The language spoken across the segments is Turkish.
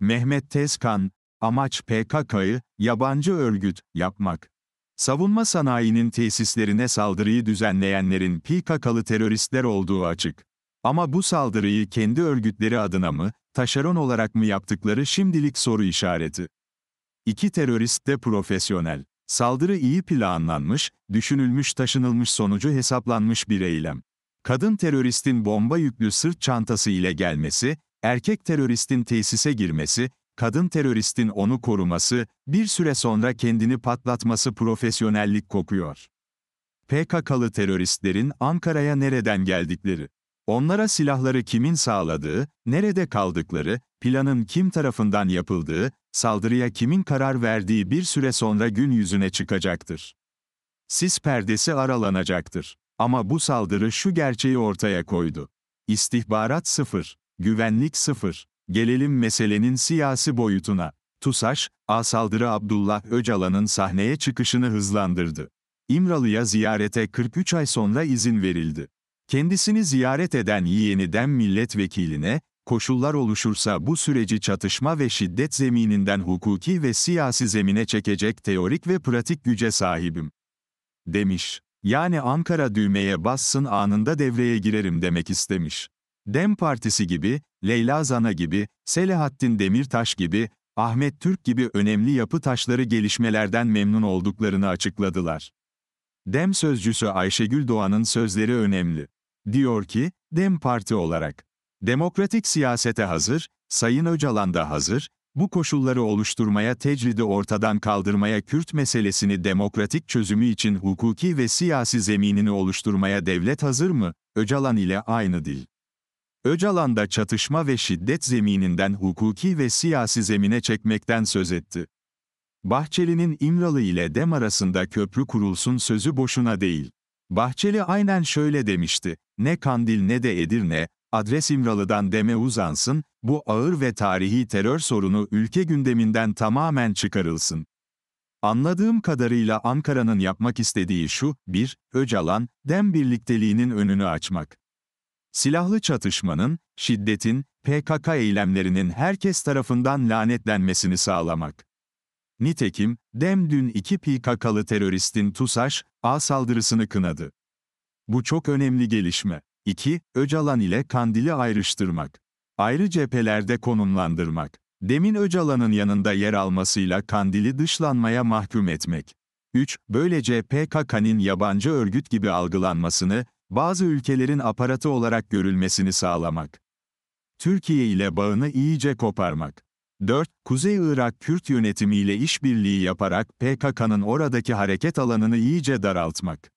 Mehmet Tezkan, amaç PKK'yı yabancı örgüt yapmak. Savunma sanayinin tesislerine saldırıyı düzenleyenlerin PKK'lı teröristler olduğu açık. Ama bu saldırıyı kendi örgütleri adına mı, taşeron olarak mı yaptıkları şimdilik soru işareti. İki terörist de profesyonel. Saldırı iyi planlanmış, düşünülmüş taşınılmış sonucu hesaplanmış bir eylem. Kadın teröristin bomba yüklü sırt çantası ile gelmesi, erkek teröristin tesise girmesi, kadın teröristin onu koruması, bir süre sonra kendini patlatması profesyonellik kokuyor. PKK'lı teröristlerin Ankara'ya nereden geldikleri, onlara silahları kimin sağladığı, nerede kaldıkları, planın kim tarafından yapıldığı, saldırıya kimin karar verdiği bir süre sonra gün yüzüne çıkacaktır. Sis perdesi aralanacaktır. Ama bu saldırı şu gerçeği ortaya koydu. İstihbarat sıfır. Güvenlik sıfır. Gelelim meselenin siyasi boyutuna. TUSAŞ, A saldırı Abdullah Öcalan'ın sahneye çıkışını hızlandırdı. İmralı'ya ziyarete 43 ay sonra izin verildi. Kendisini ziyaret eden yeğeniden milletvekiline, koşullar oluşursa bu süreci çatışma ve şiddet zemininden hukuki ve siyasi zemine çekecek teorik ve pratik güce sahibim. Demiş. Yani Ankara düğmeye bassın anında devreye girerim demek istemiş. Dem Partisi gibi, Leyla Zana gibi, Selahattin Demirtaş gibi, Ahmet Türk gibi önemli yapı taşları gelişmelerden memnun olduklarını açıkladılar. Dem sözcüsü Ayşegül Doğan'ın sözleri önemli. Diyor ki, Dem Parti olarak, demokratik siyasete hazır, Sayın Öcalan da hazır, bu koşulları oluşturmaya tecridi ortadan kaldırmaya Kürt meselesini demokratik çözümü için hukuki ve siyasi zeminini oluşturmaya devlet hazır mı? Öcalan ile aynı dil. Öcalan'da çatışma ve şiddet zemininden hukuki ve siyasi zemine çekmekten söz etti. Bahçeli'nin İmralı ile Dem arasında köprü kurulsun sözü boşuna değil. Bahçeli aynen şöyle demişti, ne Kandil ne de Edirne, adres İmralı'dan Dem'e uzansın, bu ağır ve tarihi terör sorunu ülke gündeminden tamamen çıkarılsın. Anladığım kadarıyla Ankara'nın yapmak istediği şu, 1. Öcalan, Dem birlikteliğinin önünü açmak. Silahlı çatışmanın, şiddetin, PKK eylemlerinin herkes tarafından lanetlenmesini sağlamak. Nitekim, Dem dün iki PKK'lı teröristin TUSAŞ, A saldırısını kınadı. Bu çok önemli gelişme. 2. Öcalan ile Kandil'i ayrıştırmak. Ayrı cephelerde konumlandırmak. Demin Öcalan'ın yanında yer almasıyla Kandil'i dışlanmaya mahkum etmek. 3. Böylece PKK'nin yabancı örgüt gibi algılanmasını, bazı ülkelerin aparatı olarak görülmesini sağlamak. Türkiye ile bağını iyice koparmak. 4. Kuzey Irak Kürt yönetimiyle işbirliği yaparak PKK'nın oradaki hareket alanını iyice daraltmak.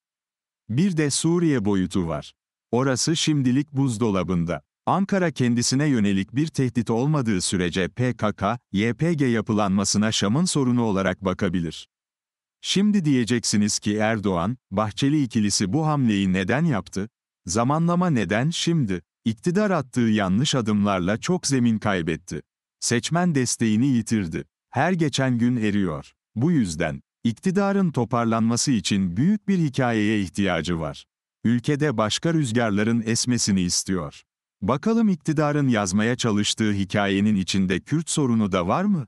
Bir de Suriye boyutu var. Orası şimdilik buzdolabında. Ankara kendisine yönelik bir tehdit olmadığı sürece PKK, YPG yapılanmasına Şam'ın sorunu olarak bakabilir. Şimdi diyeceksiniz ki Erdoğan, Bahçeli ikilisi bu hamleyi neden yaptı? Zamanlama neden şimdi? İktidar attığı yanlış adımlarla çok zemin kaybetti. Seçmen desteğini yitirdi. Her geçen gün eriyor. Bu yüzden, iktidarın toparlanması için büyük bir hikayeye ihtiyacı var. Ülkede başka rüzgarların esmesini istiyor. Bakalım iktidarın yazmaya çalıştığı hikayenin içinde Kürt sorunu da var mı?